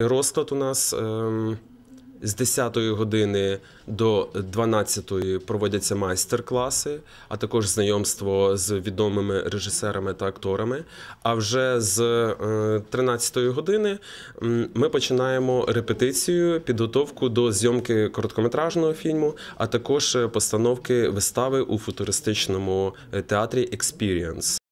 Розклад у нас ем, з 10 години до 12 проводяться майстер-класи, а також знайомство з відомими режисерами та акторами. А вже з 13 е, години ми починаємо репетицію, підготовку до зйомки короткометражного фільму, а також е, постановки вистави у футуристичному е, театрі Експірієнс.